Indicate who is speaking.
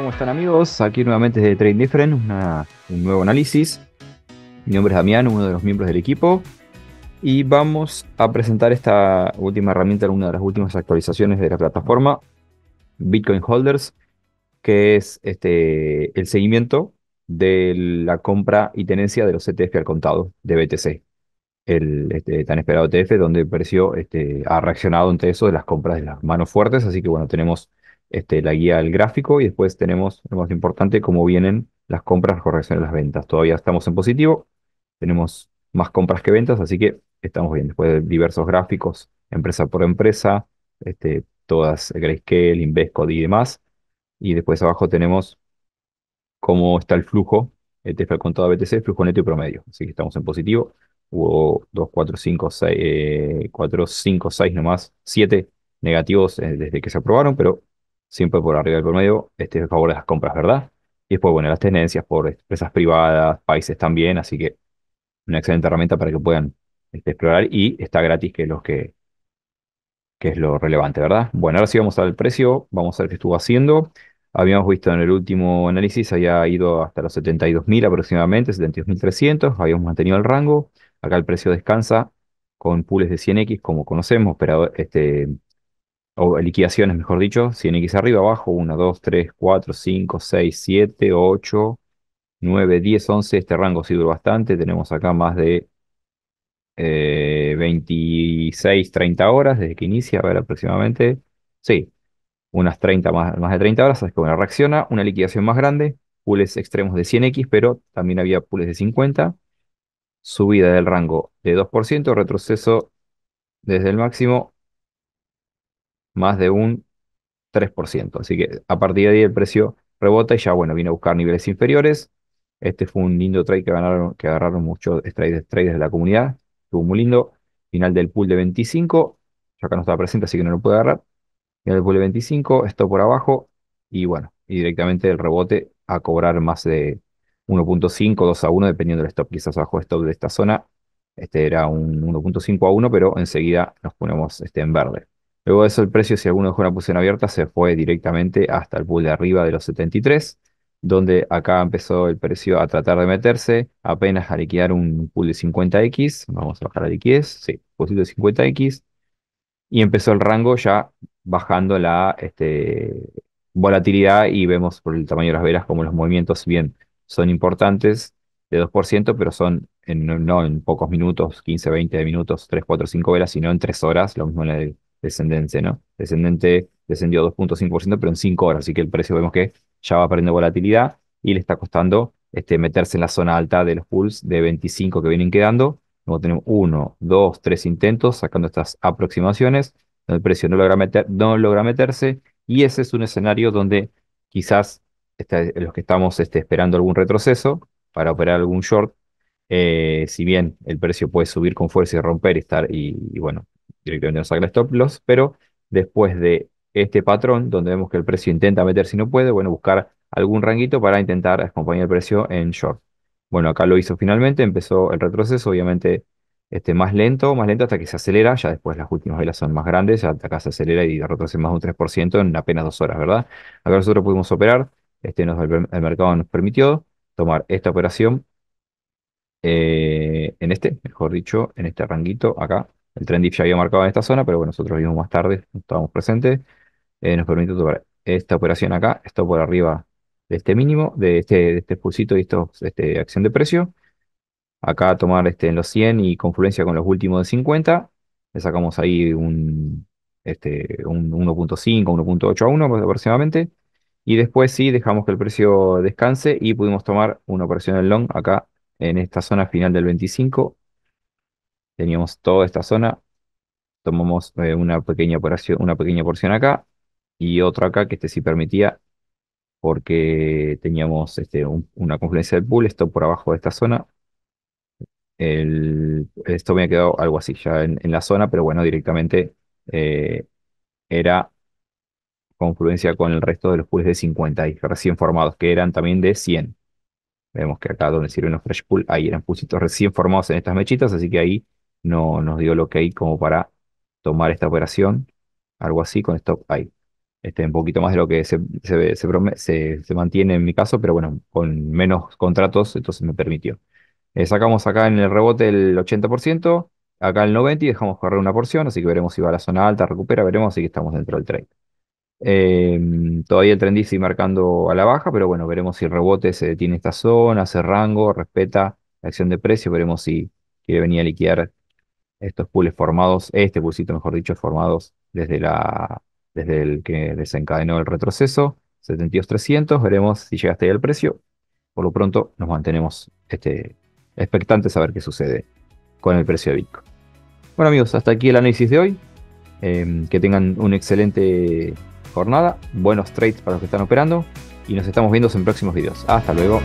Speaker 1: ¿Cómo están amigos? Aquí nuevamente desde Trade Different, un nuevo análisis. Mi nombre es Damián, uno de los miembros del equipo. Y vamos a presentar esta última herramienta, una de las últimas actualizaciones de la plataforma, Bitcoin Holders, que es este, el seguimiento de la compra y tenencia de los ETF al contado de BTC. El este, tan esperado ETF, donde el precio este, ha reaccionado ante eso de las compras de las manos fuertes. Así que bueno, tenemos este, la guía del gráfico y después tenemos, lo más importante, cómo vienen las compras, las correcciones, las ventas. Todavía estamos en positivo, tenemos más compras que ventas, así que estamos bien. Después de diversos gráficos, empresa por empresa, este, todas Grayscale, Invesco y demás. Y después abajo tenemos cómo está el flujo, ETF eh, con BTC, flujo neto y promedio. Así que estamos en positivo. Hubo 2, 4, 5, 6, 4, 5, 6 nomás, 7 negativos eh, desde que se aprobaron, pero siempre por arriba del promedio, este, a favor de las compras, ¿verdad? Y después, bueno, las tendencias por empresas privadas, países también, así que una excelente herramienta para que puedan este, explorar y está gratis, que los que, que es lo relevante, ¿verdad? Bueno, ahora sí vamos al precio, vamos a ver qué estuvo haciendo. Habíamos visto en el último análisis, había ido hasta los 72.000 aproximadamente, 72.300, habíamos mantenido el rango. Acá el precio descansa con pools de 100X, como conocemos, pero este, o liquidaciones, mejor dicho, 100x arriba, abajo, 1, 2, 3, 4, 5, 6, 7, 8, 9, 10, 11. Este rango sí sirve bastante. Tenemos acá más de 26, eh, 30 horas desde que inicia, a ver aproximadamente. Sí, unas 30, más, más de 30 horas. Es que una reacciona, una liquidación más grande, pools extremos de 100x, pero también había pools de 50. Subida del rango de 2%, retroceso desde el máximo más de un 3%. Así que a partir de ahí el precio rebota y ya, bueno, viene a buscar niveles inferiores. Este fue un lindo trade que, ganaron, que agarraron muchos traders, de la comunidad. Estuvo muy lindo. Final del pool de 25. Ya acá no estaba presente, así que no lo pude agarrar. Final del pool de 25. Esto por abajo. Y bueno, y directamente el rebote a cobrar más de 1.5, 2 a 1, dependiendo del stop. Quizás bajo el stop de esta zona. Este era un 1.5 a 1, pero enseguida nos ponemos este en verde. Luego de eso, el precio, si alguno dejó una posición abierta, se fue directamente hasta el pool de arriba de los 73, donde acá empezó el precio a tratar de meterse, apenas a liquidar un pool de 50X. Vamos a bajar la liquidez, sí, pool de 50X. Y empezó el rango ya bajando la este, volatilidad y vemos por el tamaño de las velas como los movimientos, bien, son importantes de 2%, pero son en, no en pocos minutos, 15, 20 minutos, 3, 4, 5 velas, sino en 3 horas, lo mismo en el descendente, ¿no? Descendente descendió 2.5%, pero en 5 horas, así que el precio vemos que ya va perdiendo volatilidad y le está costando este, meterse en la zona alta de los pools de 25 que vienen quedando. Luego tenemos 1, 2, 3 intentos sacando estas aproximaciones, el precio no logra, no logra meterse y ese es un escenario donde quizás este, los que estamos este, esperando algún retroceso para operar algún short, eh, si bien el precio puede subir con fuerza y romper y estar, y bueno, directamente nos saca el stop loss, pero después de este patrón, donde vemos que el precio intenta meter si no puede, bueno, buscar algún ranguito para intentar acompañar el precio en short. Bueno, acá lo hizo finalmente, empezó el retroceso, obviamente este, más lento, más lento hasta que se acelera, ya después las últimas velas son más grandes, ya acá se acelera y retrocede más de un 3% en apenas dos horas, ¿verdad? Acá nosotros pudimos operar, este, el, mercado nos permitió tomar esta operación eh, en este, mejor dicho, en este ranguito acá, el dip ya había marcado en esta zona, pero bueno, nosotros vimos más tarde, estábamos presentes. Eh, nos permite tomar esta operación acá, esto por arriba de este mínimo, de este, expulsito este y esta este, acción de precio. Acá tomar este, en los 100 y confluencia con los últimos de 50. Le sacamos ahí un, este, un 1.5, 1.8 a 1 aproximadamente. Y después sí, dejamos que el precio descanse y pudimos tomar una operación en long acá en esta zona final del 25 teníamos toda esta zona, tomamos eh, una, pequeña porción, una pequeña porción acá y otra acá que este sí permitía porque teníamos este, una confluencia del pool, esto por abajo de esta zona. esto me ha quedado algo así ya en, la zona, pero bueno, directamente eh, era confluencia con el resto de los pools de 50 y recién formados, que eran también de 100. Vemos que acá donde sirven los fresh pool, ahí eran pulsitos recién formados en estas mechitas, así que ahí no, nos dio lo que hay como para tomar esta operación, algo así con stop hay. Este, un poquito más de lo que se, se, mantiene en mi caso, pero bueno, con menos contratos, entonces me permitió. Eh, sacamos acá en el rebote el 80%, acá el 90% y dejamos correr una porción, así que veremos si va a la zona alta, recupera, veremos, así que estamos dentro del trade. Em, todavía el dice y marcando a la baja, pero bueno, veremos si el rebote se detiene esta zona, hace rango, respeta la acción de precio, veremos si quiere venir a liquidar estos pools formados, este pulsito mejor dicho, formados desde, la, desde el que desencadenó el retroceso, 72.300, veremos si llegaste hasta ahí el precio. Por lo pronto nos mantenemos este, expectantes a ver qué sucede con el precio de Bitcoin. Bueno amigos, hasta aquí el análisis de hoy. Em, que tengan una excelente jornada, buenos trades para los que están operando y nos estamos viendo en próximos videos. Hasta luego.